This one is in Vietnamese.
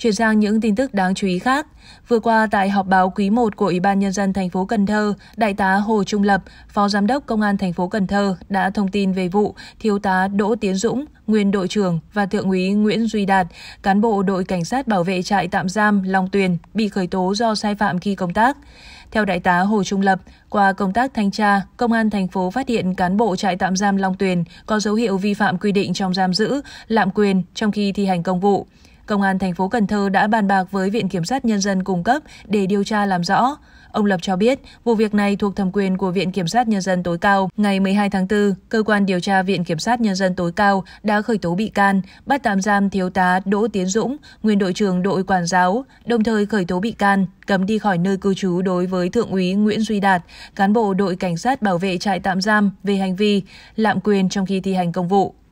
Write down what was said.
Chuyển sang những tin tức đáng chú ý khác. Vừa qua tại họp báo quý 1 của Ủy ban nhân dân thành phố Cần Thơ, Đại tá Hồ Trung Lập, Phó Giám đốc Công an thành phố Cần Thơ đã thông tin về vụ thiếu tá Đỗ Tiến Dũng, nguyên đội trưởng và thượng úy Nguyễn Duy Đạt, cán bộ đội cảnh sát bảo vệ trại tạm giam Long Tuyền bị khởi tố do sai phạm khi công tác. Theo đại tá Hồ Trung Lập, qua công tác thanh tra, công an thành phố phát hiện cán bộ trại tạm giam Long Tuyền có dấu hiệu vi phạm quy định trong giam giữ, lạm quyền trong khi thi hành công vụ. Công an thành phố Cần Thơ đã bàn bạc với Viện Kiểm sát Nhân dân cung cấp để điều tra làm rõ. Ông Lập cho biết, vụ việc này thuộc thẩm quyền của Viện Kiểm sát Nhân dân tối cao. Ngày 12 tháng 4, Cơ quan điều tra Viện Kiểm sát Nhân dân tối cao đã khởi tố bị can, bắt tạm giam Thiếu tá Đỗ Tiến Dũng, nguyên đội trưởng đội quản giáo, đồng thời khởi tố bị can, cấm đi khỏi nơi cư trú đối với Thượng úy Nguyễn Duy Đạt, cán bộ đội cảnh sát bảo vệ trại tạm giam về hành vi lạm quyền trong khi thi hành công vụ.